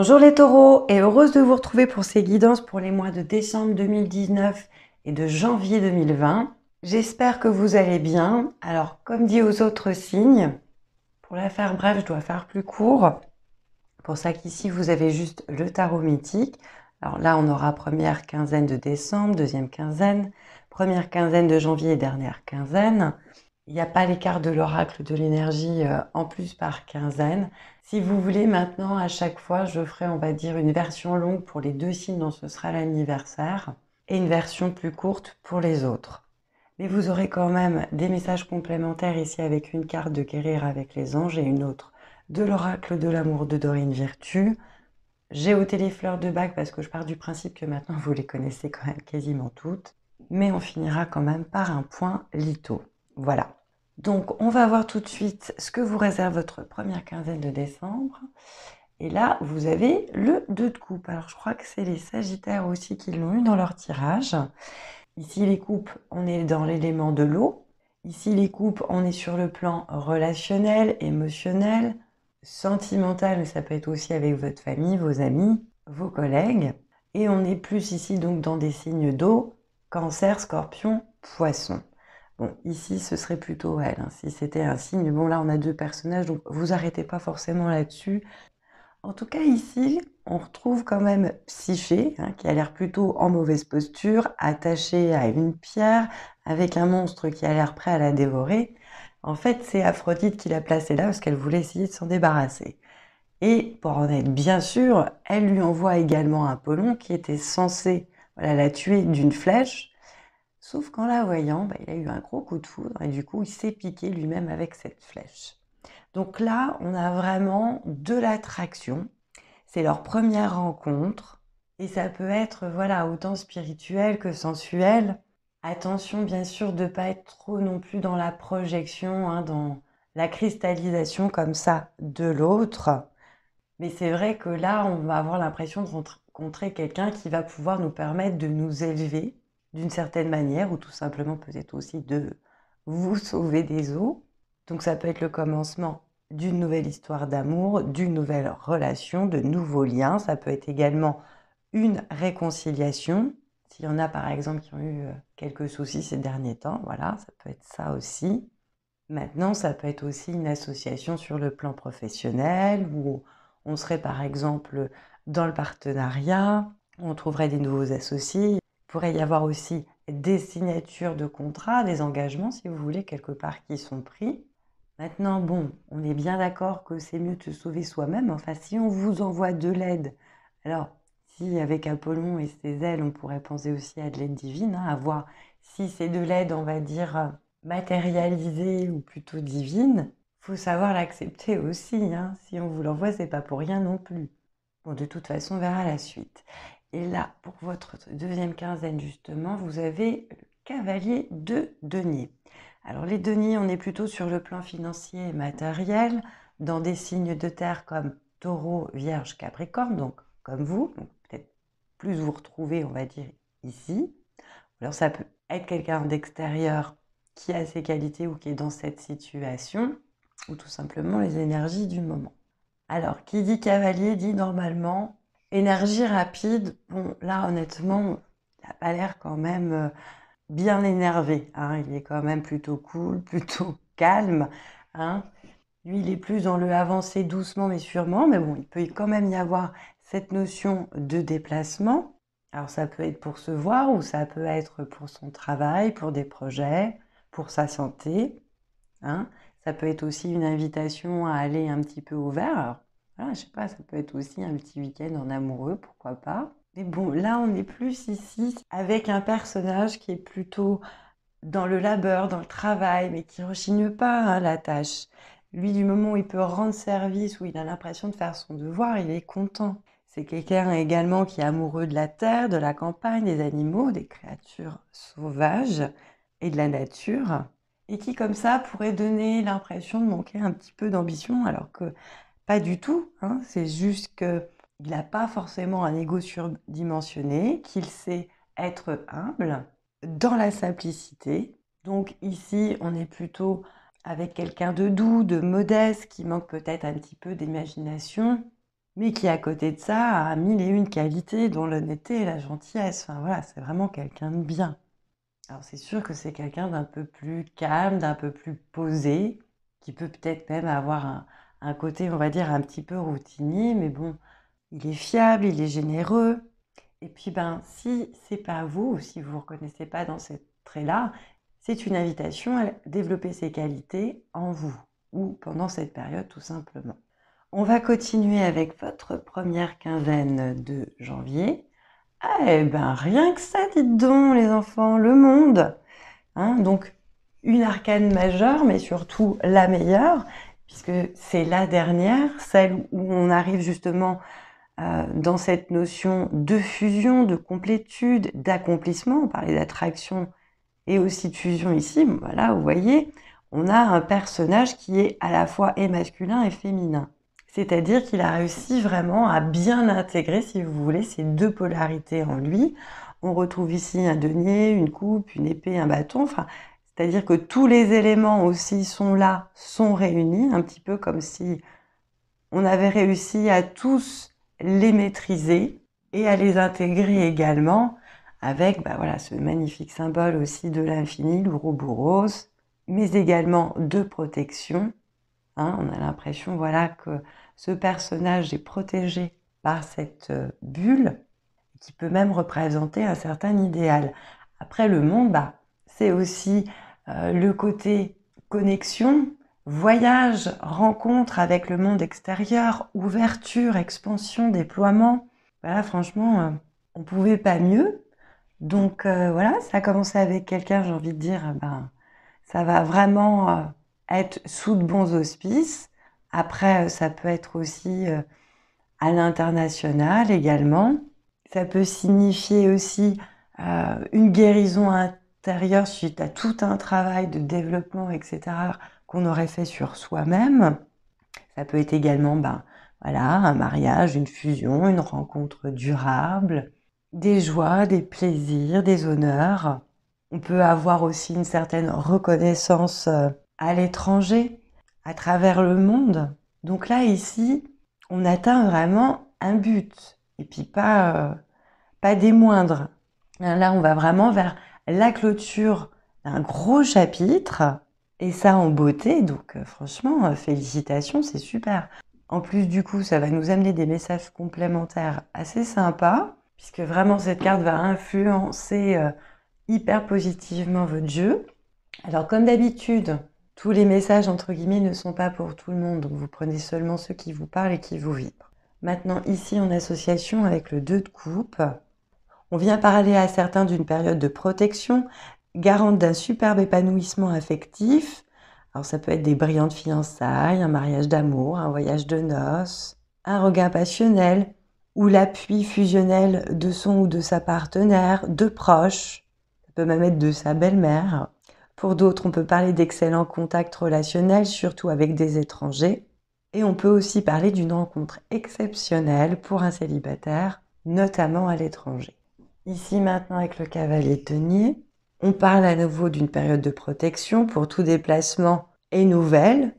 Bonjour les taureaux et heureuse de vous retrouver pour ces guidances pour les mois de décembre 2019 et de janvier 2020. J'espère que vous allez bien. Alors comme dit aux autres signes, pour la faire bref, je dois faire plus court. Pour ça qu'ici vous avez juste le tarot mythique. Alors là, on aura première quinzaine de décembre, deuxième quinzaine, première quinzaine de janvier et dernière quinzaine. Il n'y a pas l'écart de l'oracle de l'énergie euh, en plus par quinzaine. Si vous voulez maintenant, à chaque fois, je ferai, on va dire, une version longue pour les deux signes dont ce sera l'anniversaire et une version plus courte pour les autres. Mais vous aurez quand même des messages complémentaires ici avec une carte de guérir avec les anges et une autre de l'oracle de l'amour de Dorine Virtue. J'ai ôté les fleurs de bac parce que je pars du principe que maintenant vous les connaissez quand même quasiment toutes. Mais on finira quand même par un point lito. Voilà. Donc, on va voir tout de suite ce que vous réserve votre première quinzaine de décembre. Et là, vous avez le 2 de coupe. Alors, je crois que c'est les Sagittaires aussi qui l'ont eu dans leur tirage. Ici, les coupes, on est dans l'élément de l'eau. Ici, les coupes, on est sur le plan relationnel, émotionnel, sentimental, mais ça peut être aussi avec votre famille, vos amis, vos collègues. Et on est plus ici donc dans des signes d'eau, cancer, scorpion, poisson. Bon, ici, ce serait plutôt elle, hein, si c'était un signe. Bon, là, on a deux personnages, donc vous arrêtez pas forcément là-dessus. En tout cas, ici, on retrouve quand même Psyché, hein, qui a l'air plutôt en mauvaise posture, attachée à une pierre, avec un monstre qui a l'air prêt à la dévorer. En fait, c'est Aphrodite qui l'a placée là parce qu'elle voulait essayer de s'en débarrasser. Et pour en être bien sûr, elle lui envoie également un Apollon qui était censé la tuer d'une flèche, Sauf qu'en la voyant, bah, il a eu un gros coup de foudre et du coup, il s'est piqué lui-même avec cette flèche. Donc là, on a vraiment de l'attraction. C'est leur première rencontre. Et ça peut être, voilà, autant spirituel que sensuel. Attention, bien sûr, de ne pas être trop non plus dans la projection, hein, dans la cristallisation comme ça de l'autre. Mais c'est vrai que là, on va avoir l'impression de rencontrer quelqu'un qui va pouvoir nous permettre de nous élever, d'une certaine manière, ou tout simplement peut-être aussi de vous sauver des eaux. Donc ça peut être le commencement d'une nouvelle histoire d'amour, d'une nouvelle relation, de nouveaux liens. Ça peut être également une réconciliation. S'il y en a par exemple qui ont eu euh, quelques soucis ces derniers temps, voilà, ça peut être ça aussi. Maintenant, ça peut être aussi une association sur le plan professionnel où on serait par exemple dans le partenariat, on trouverait des nouveaux associés, pourrait y avoir aussi des signatures de contrats, des engagements, si vous voulez, quelque part, qui sont pris. Maintenant, bon, on est bien d'accord que c'est mieux de se sauver soi-même. Enfin, si on vous envoie de l'aide, alors, si avec Apollon et ses ailes, on pourrait penser aussi à de l'aide divine, hein, à voir si c'est de l'aide, on va dire, matérialisée ou plutôt divine, faut savoir l'accepter aussi. Hein. Si on vous l'envoie, c'est pas pour rien non plus. Bon, de toute façon, on verra la suite. Et là, pour votre deuxième quinzaine, justement, vous avez le cavalier de denier. Alors les deniers, on est plutôt sur le plan financier et matériel, dans des signes de terre comme taureau, vierge, capricorne, donc comme vous, peut-être plus vous retrouvez, on va dire, ici. Alors ça peut être quelqu'un d'extérieur qui a ces qualités ou qui est dans cette situation, ou tout simplement les énergies du moment. Alors, qui dit cavalier dit normalement Énergie rapide, bon là honnêtement, il n'a pas l'air quand même euh, bien énervé. Hein. Il est quand même plutôt cool, plutôt calme. Hein. Lui, il est plus dans le avancer doucement mais sûrement, mais bon, il peut quand même y avoir cette notion de déplacement. Alors ça peut être pour se voir ou ça peut être pour son travail, pour des projets, pour sa santé. Hein. Ça peut être aussi une invitation à aller un petit peu au vert. Je ah, je sais pas, ça peut être aussi un petit week-end en amoureux, pourquoi pas. Mais bon, là, on est plus ici avec un personnage qui est plutôt dans le labeur, dans le travail, mais qui rechigne pas à hein, la tâche. Lui, du moment où il peut rendre service, où il a l'impression de faire son devoir, il est content. C'est quelqu'un également qui est amoureux de la terre, de la campagne, des animaux, des créatures sauvages et de la nature, et qui comme ça pourrait donner l'impression de manquer un petit peu d'ambition, alors que pas du tout, hein. c'est juste qu'il n'a pas forcément un ego surdimensionné, qu'il sait être humble dans la simplicité. Donc ici, on est plutôt avec quelqu'un de doux, de modeste, qui manque peut-être un petit peu d'imagination, mais qui à côté de ça a mille et une qualités, dont l'honnêteté et la gentillesse. Enfin voilà, c'est vraiment quelqu'un de bien. Alors c'est sûr que c'est quelqu'un d'un peu plus calme, d'un peu plus posé, qui peut peut-être même avoir un, un côté, on va dire, un petit peu routinier, mais bon, il est fiable, il est généreux. Et puis, ben, si c'est pas vous, ou si vous vous reconnaissez pas dans cette trait-là, c'est une invitation à développer ces qualités en vous ou pendant cette période tout simplement. On va continuer avec votre première quinzaine de janvier. Eh ben, rien que ça, dites donc, les enfants, le monde. Hein. donc, une arcane majeure, mais surtout la meilleure, puisque c'est la dernière, celle où on arrive justement euh, dans cette notion de fusion, de complétude, d'accomplissement. On parlait d'attraction et aussi de fusion ici. Voilà, vous voyez, on a un personnage qui est à la fois masculin et féminin. C'est-à-dire qu'il a réussi vraiment à bien intégrer, si vous voulez, ces deux polarités en lui. On retrouve ici un denier, une coupe, une épée, un bâton, enfin c'est-à-dire que tous les éléments aussi sont là, sont réunis, un petit peu comme si on avait réussi à tous les maîtriser et à les intégrer également avec bah voilà, ce magnifique symbole aussi de l'infini, l'ouroboros, mais également de protection. Hein, on a l'impression voilà, que ce personnage est protégé par cette euh, bulle qui peut même représenter un certain idéal. Après le monde, bah, c'est aussi euh, le côté connexion, voyage, rencontre avec le monde extérieur, ouverture, expansion, déploiement. Voilà, franchement, euh, on pouvait pas mieux. Donc euh, voilà, ça a commencé avec quelqu'un, j'ai envie de dire, ben, ça va vraiment être sous de bons auspices. Après, ça peut être aussi à l'international également. Ça peut signifier aussi une guérison suite à tout un travail de développement, etc., qu'on aurait fait sur soi-même. Ça peut être également ben, voilà, un mariage, une fusion, une rencontre durable, des joies, des plaisirs, des honneurs. On peut avoir aussi une certaine reconnaissance euh, à l'étranger, à travers le monde. Donc là, ici, on atteint vraiment un but, et puis pas, euh, pas des moindres. Hein, là, on va vraiment vers la clôture d'un gros chapitre, et ça en beauté, donc euh, franchement, euh, félicitations, c'est super. En plus du coup, ça va nous amener des messages complémentaires assez sympas, puisque vraiment cette carte va influencer euh, hyper positivement votre jeu. Alors comme d'habitude, tous les messages entre guillemets ne sont pas pour tout le monde, donc vous prenez seulement ceux qui vous parlent et qui vous vibrent. Maintenant ici en association avec le 2 de coupe, on vient parler à certains d'une période de protection, garante d'un superbe épanouissement affectif. Alors ça peut être des brillantes fiançailles, un mariage d'amour, un voyage de noces, un regard passionnel ou l'appui fusionnel de son ou de sa partenaire, de proches, ça peut même être de sa belle-mère. Pour d'autres, on peut parler d'excellents contacts relationnels, surtout avec des étrangers. Et on peut aussi parler d'une rencontre exceptionnelle pour un célibataire, notamment à l'étranger. Ici maintenant avec le cavalier Tenier, on parle à nouveau d'une période de protection pour tout déplacement et nouvelle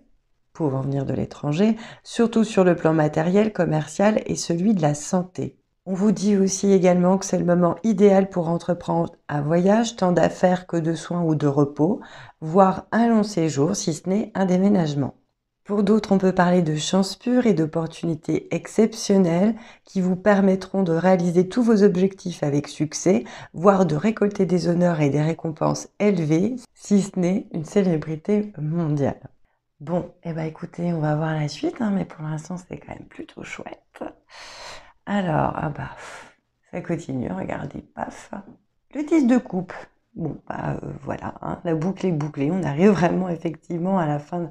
pouvant venir de l'étranger, surtout sur le plan matériel, commercial et celui de la santé. On vous dit aussi également que c'est le moment idéal pour entreprendre un voyage, tant d'affaires que de soins ou de repos, voire un long séjour si ce n'est un déménagement. Pour d'autres, on peut parler de chances pure et d'opportunités exceptionnelles qui vous permettront de réaliser tous vos objectifs avec succès, voire de récolter des honneurs et des récompenses élevées, si ce n'est une célébrité mondiale. Bon, eh ben écoutez, on va voir la suite, hein, mais pour l'instant c'est quand même plutôt chouette. Alors, ah bah, ça continue, regardez, paf. Le 10 de coupe. Bon, bah euh, voilà, hein, la boucle est bouclée, on arrive vraiment effectivement à la fin. De...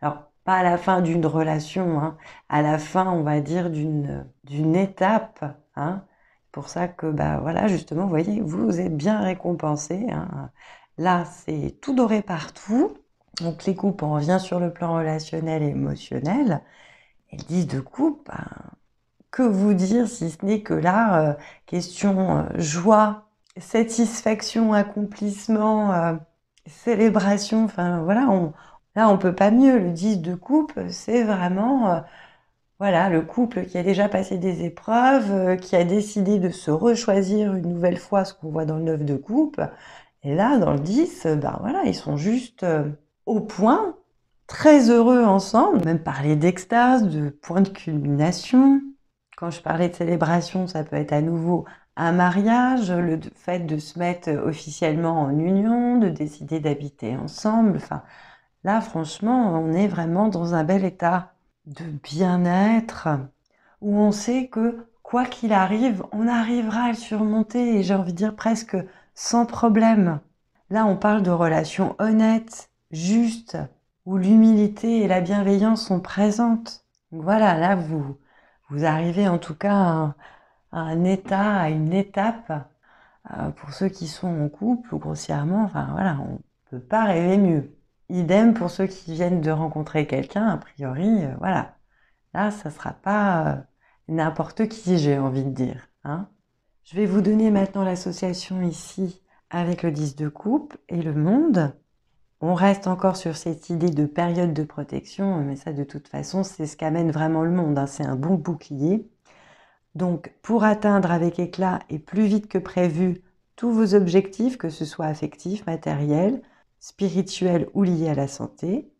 Alors, pas à la fin d'une relation, hein. à la fin, on va dire, d'une étape. Hein. Pour ça que, bah voilà, justement, vous voyez, vous êtes bien récompensé. Hein. Là, c'est tout doré partout. Donc les coupes, on revient sur le plan relationnel et émotionnel. Et le de coupe, bah, que vous dire si ce n'est que là, euh, question euh, joie, satisfaction, accomplissement, euh, célébration, enfin voilà, on, Là, on peut pas mieux. Le 10 de coupe, c'est vraiment euh, voilà, le couple qui a déjà passé des épreuves, euh, qui a décidé de se rechoisir une nouvelle fois ce qu'on voit dans le 9 de coupe. Et là, dans le 10, euh, ben voilà, ils sont juste au point, très heureux ensemble, même parler d'extase, de point de culmination. Quand je parlais de célébration, ça peut être à nouveau un mariage, le fait de se mettre officiellement en union, de décider d'habiter ensemble, enfin, Là, franchement, on est vraiment dans un bel état de bien-être où on sait que quoi qu'il arrive, on arrivera à le surmonter et j'ai envie de dire presque sans problème. Là, on parle de relations honnêtes, justes, où l'humilité et la bienveillance sont présentes. voilà, là, vous, vous arrivez en tout cas à un, état, à une étape, euh, pour ceux qui sont en couple ou grossièrement, enfin voilà, on ne peut pas rêver mieux. Idem pour ceux qui viennent de rencontrer quelqu'un, a priori, euh, voilà. Là, ça ne sera pas euh, n'importe qui, j'ai envie de dire. Hein. Je vais vous donner maintenant l'association ici avec le 10 de coupe et le monde. On reste encore sur cette idée de période de protection, mais ça de toute façon, c'est ce qu'amène vraiment le monde, hein. c'est un bon bouclier. Donc pour atteindre avec éclat et plus vite que prévu tous vos objectifs, que ce soit affectifs, matériels, spirituelles ou liées à la santé.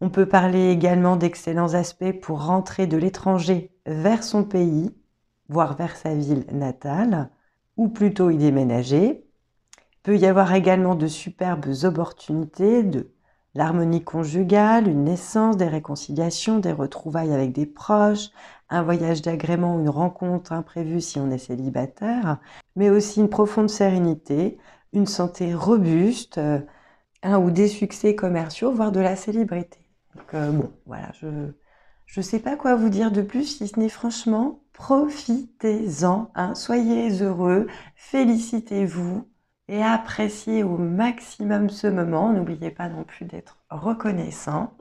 On peut parler également d'excellents aspects pour rentrer de l'étranger vers son pays, voire vers sa ville natale, ou plutôt y déménager. Il peut y avoir également de superbes opportunités de l'harmonie conjugale, une naissance, des réconciliations, des retrouvailles avec des proches, un voyage d'agrément, ou une rencontre imprévue si on est célibataire, mais aussi une profonde sérénité, une santé robuste, euh, ou des succès commerciaux, voire de la célébrité. Donc euh, bon, voilà, je ne sais pas quoi vous dire de plus, si ce n'est franchement, profitez-en, hein. soyez heureux, félicitez-vous et appréciez au maximum ce moment. N'oubliez pas non plus d'être reconnaissant.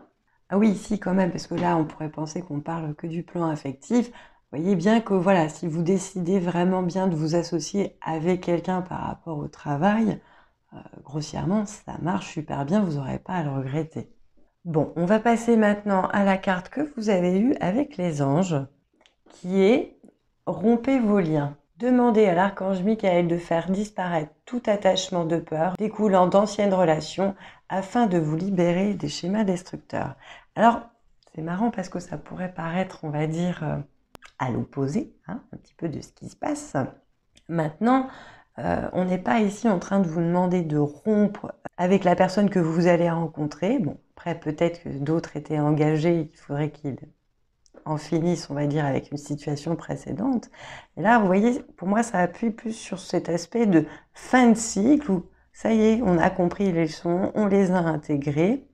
Ah oui, ici si, quand même, parce que là, on pourrait penser qu'on parle que du plan affectif. Voyez bien que voilà, si vous décidez vraiment bien de vous associer avec quelqu'un par rapport au travail, euh, grossièrement, ça marche super bien, vous n'aurez pas à le regretter. Bon, on va passer maintenant à la carte que vous avez eue avec les anges, qui est Rompez vos liens. Demandez à l'archange Michael de faire disparaître tout attachement de peur découlant d'anciennes relations afin de vous libérer des schémas destructeurs. Alors, c'est marrant parce que ça pourrait paraître, on va dire, euh, à l'opposé, hein, un petit peu de ce qui se passe. Maintenant, euh, on n'est pas ici en train de vous demander de rompre avec la personne que vous allez rencontrer. Bon, après, peut-être que d'autres étaient engagés, il faudrait qu'ils en finissent, on va dire, avec une situation précédente. Et là, vous voyez, pour moi, ça appuie plus sur cet aspect de fin de cycle où ça y est, on a compris les leçons, on les a intégrées.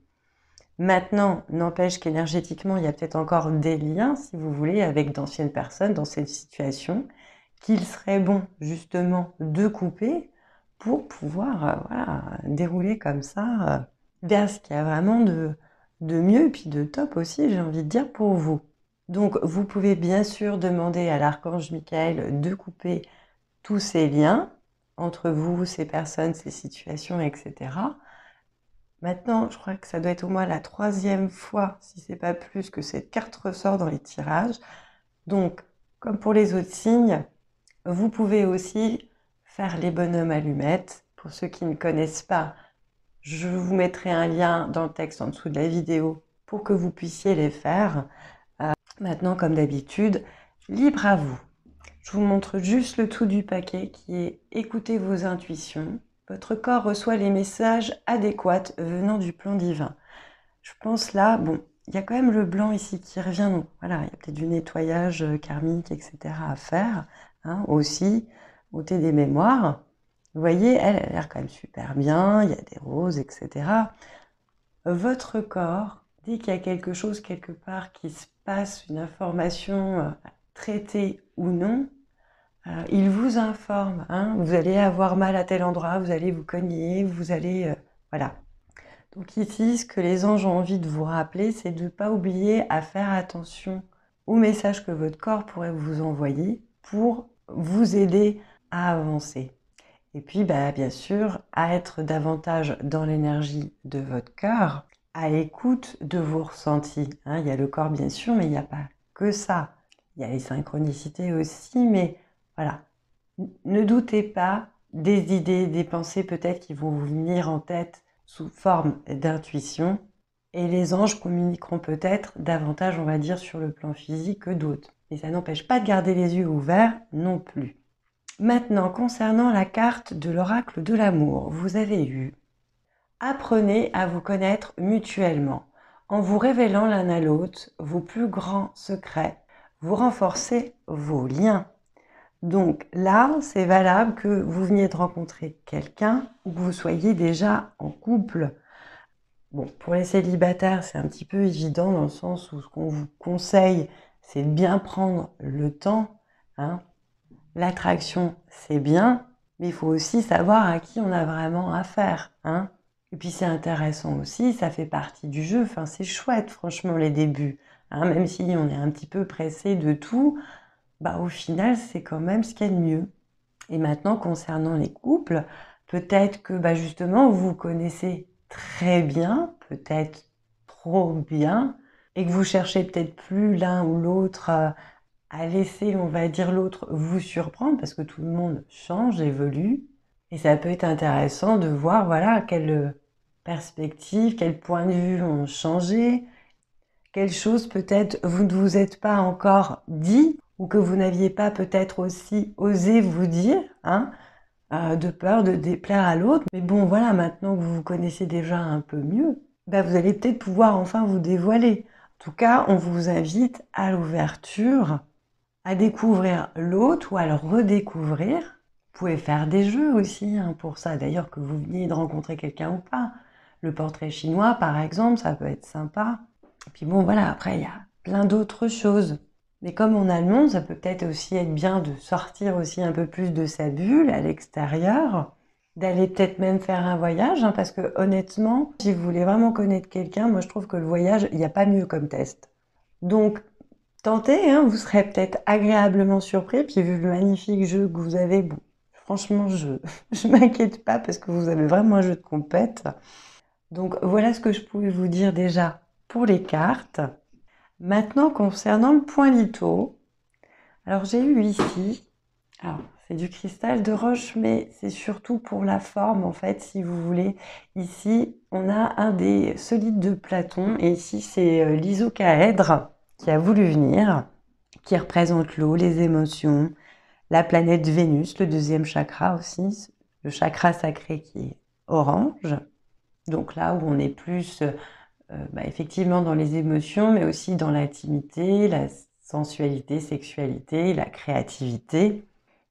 Maintenant, n'empêche qu'énergétiquement, il y a peut-être encore des liens, si vous voulez, avec d'anciennes personnes dans cette situation qu'il serait bon justement de couper pour pouvoir euh, dérouler comme ça euh, vers ce qu'il y a vraiment de, mieux, puis de top aussi, j'ai envie de dire, pour vous. Donc vous pouvez bien sûr demander à l'archange Michael de couper tous ces liens entre vous, ces personnes, ces situations, etc. Maintenant, je crois que ça doit être au moins la troisième fois, si c'est pas plus, que cette carte ressort dans les tirages. Donc, comme pour les autres signes, vous pouvez aussi faire les bonhommes allumettes. Pour ceux qui ne connaissent pas, je vous mettrai un lien dans le texte en dessous de la vidéo pour que vous puissiez les faire. Euh, maintenant, comme d'habitude, libre à vous. Je vous montre juste le tout du paquet qui est écoutez vos intuitions. Votre corps reçoit les messages adéquats venant du plan divin. Je pense là, bon, il y a quand même le blanc ici qui revient, non. voilà, il y a peut-être du nettoyage euh, karmique, etc. à faire. Hein, aussi ôter des mémoires. Vous voyez, elle a l'air quand même super bien, il y a des roses, etc. Votre corps, dès qu'il y a quelque chose quelque part qui se passe, une information euh, traitée ou non, euh, il vous informe. Hein. vous allez avoir mal à tel endroit, vous allez vous cogner, vous allez... Euh, voilà. Donc ici, ce que les anges ont envie de vous rappeler, c'est de ne pas oublier à faire attention au message que votre corps pourrait vous envoyer pour vous aider à avancer. Et puis, bah, bien sûr, à être davantage dans l'énergie de votre cœur, à l'écoute de vos ressentis. Hein. il y a le corps, bien sûr, mais il n'y a pas que ça. Il y a les synchronicités aussi, mais voilà. Ne doutez pas des idées, des pensées peut-être qui vont vous venir en tête sous forme d'intuition. Et les anges communiqueront peut-être davantage, on va dire, sur le plan physique que d'autres mais ça n'empêche pas de garder les yeux ouverts non plus. Maintenant, concernant la carte de l'oracle de l'amour, vous avez eu Apprenez à vous connaître mutuellement. En vous révélant l'un à l'autre vos plus grands secrets, vous renforcez vos liens. Donc là, c'est valable que vous veniez de rencontrer quelqu'un ou que vous soyez déjà en couple. Bon, pour les célibataires, c'est un petit peu évident dans le sens où ce qu'on vous conseille, c'est de bien prendre le temps. Hein. L'attraction, c'est bien, mais il faut aussi savoir à qui on a vraiment affaire. Hein. Et puis c'est intéressant aussi, ça fait partie du jeu. Enfin, c'est chouette, franchement, les débuts. Hein. Même si on est un petit peu pressé de tout, bah, au final, c'est quand même ce qu'il y a de mieux. Et maintenant, concernant les couples, peut-être que bah, justement, vous connaissez très bien, peut-être trop bien, et que vous cherchez peut-être plus l'un ou l'autre à laisser, on va dire, l'autre vous surprendre parce que tout le monde change, évolue. Et ça peut être intéressant de voir, voilà, quelle perspective, quel point de vue ont changé, quelles choses peut-être vous ne vous êtes pas encore dit ou que vous n'aviez pas peut-être aussi osé vous dire, hein, euh, de peur de déplaire à l'autre. Mais bon, voilà, maintenant que vous vous connaissez déjà un peu mieux, bah, vous allez peut-être pouvoir enfin vous dévoiler tout cas, on vous invite à l'ouverture, à découvrir l'autre ou à le redécouvrir. Vous pouvez faire des jeux aussi hein, pour ça, d'ailleurs que vous veniez de rencontrer quelqu'un ou pas. Le portrait chinois, par exemple, ça peut être sympa. Et puis bon, voilà, après, il y a plein d'autres choses. Mais comme en allemand, ça peut peut-être aussi être bien de sortir aussi un peu plus de sa bulle à l'extérieur d'aller peut-être même faire un voyage, hein, parce que honnêtement, si vous voulez vraiment connaître quelqu'un, moi je trouve que le voyage, il n'y a pas mieux comme test. Donc, tentez, hein, vous serez peut-être agréablement surpris, puis vu le magnifique jeu que vous avez, bon, franchement, je ne m'inquiète pas parce que vous avez vraiment un jeu de compète. Donc, voilà ce que je pouvais vous dire déjà pour les cartes. Maintenant, concernant le point Lito, alors j'ai eu ici, alors c'est du cristal de roche, mais c'est surtout pour la forme en fait, si vous voulez. Ici, on a un des solides de Platon, et ici c'est euh, l'isocaèdre qui a voulu venir, qui représente l'eau, les émotions, la planète Vénus, le deuxième chakra aussi, le chakra sacré qui est orange. Donc là où on est plus euh, bah, effectivement dans les émotions, mais aussi dans l'intimité, la sensualité, sexualité, la créativité.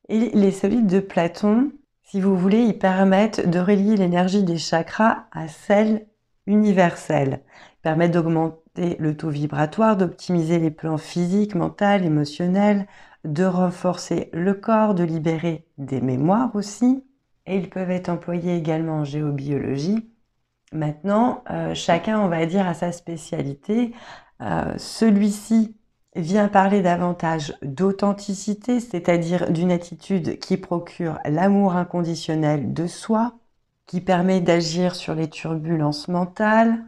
Et les solides de Platon, si vous voulez, ils permettent de relier l'énergie des chakras à celle universelle. Ils permettent d'augmenter le taux vibratoire, d'optimiser les plans physiques, mental, émotionnels, de renforcer le corps, de libérer des mémoires aussi. Et ils peuvent être employés également en géobiologie. Maintenant, euh, chacun, on va dire, à sa spécialité. Euh, celui-ci vient parler davantage d'authenticité, c'est-à-dire d'une attitude qui procure l'amour inconditionnel de soi, qui permet d'agir sur les turbulences mentales,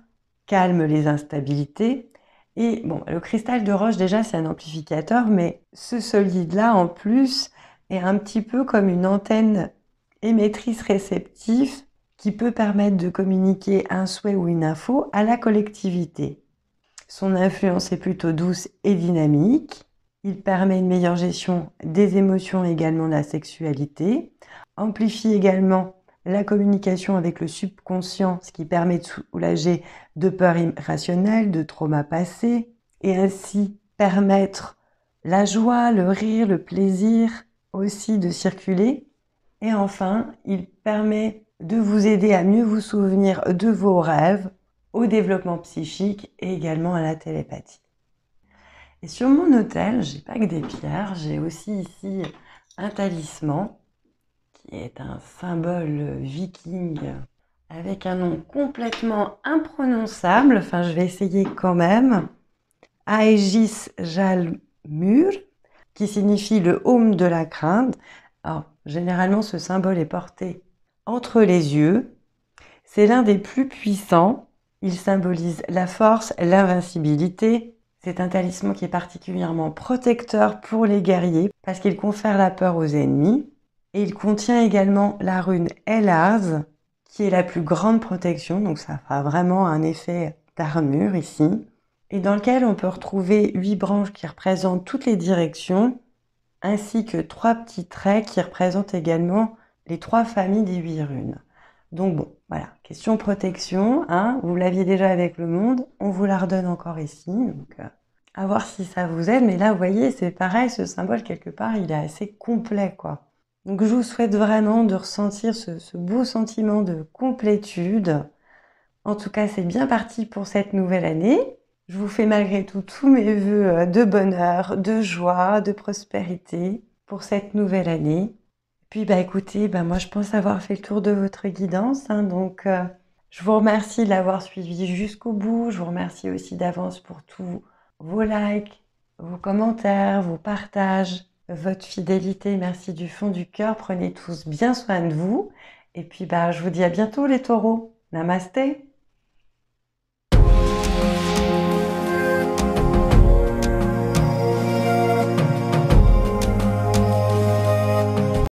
calme les instabilités. Et bon, le cristal de roche, déjà, c'est un amplificateur, mais ce solide-là, en plus, est un petit peu comme une antenne émettrice réceptive qui peut permettre de communiquer un souhait ou une info à la collectivité. Son influence est plutôt douce et dynamique. Il permet une meilleure gestion des émotions et également de la sexualité. Amplifie également la communication avec le subconscient, ce qui permet de soulager de peurs irrationnelles, de traumas passés, et ainsi permettre la joie, le rire, le plaisir aussi de circuler. Et enfin, il permet de vous aider à mieux vous souvenir de vos rêves au développement psychique et également à la télépathie. Et sur mon hôtel, j'ai pas que des pierres, j'ai aussi ici un talisman qui est un symbole viking avec un nom complètement imprononçable. Enfin, je vais essayer quand même. Aegis Jalmur, qui signifie le home de la crainte. Alors, généralement, ce symbole est porté entre les yeux. C'est l'un des plus puissants il symbolise la force, l'invincibilité. C'est un talisman qui est particulièrement protecteur pour les guerriers parce qu'il confère la peur aux ennemis. Et il contient également la rune Elaz, qui est la plus grande protection, donc ça fera vraiment un effet d'armure ici, et dans lequel on peut retrouver huit branches qui représentent toutes les directions, ainsi que trois petits traits qui représentent également les trois familles des huit runes. Donc bon, voilà, question protection, hein. vous l'aviez déjà avec le monde, on vous la redonne encore ici, donc euh, à voir si ça vous aide, mais là vous voyez, c'est pareil, ce symbole quelque part, il est assez complet quoi. Donc je vous souhaite vraiment de ressentir ce, ce beau sentiment de complétude. En tout cas, c'est bien parti pour cette nouvelle année. Je vous fais malgré tout tous mes voeux euh, de bonheur, de joie, de prospérité pour cette nouvelle année. Puis bah écoutez, bah moi je pense avoir fait le tour de votre guidance, hein, donc euh, je vous remercie de l'avoir suivi jusqu'au bout. Je vous remercie aussi d'avance pour tous vos likes, vos commentaires, vos partages, votre fidélité. Merci du fond du cœur. Prenez tous bien soin de vous. Et puis bah je vous dis à bientôt les taureaux. Namasté.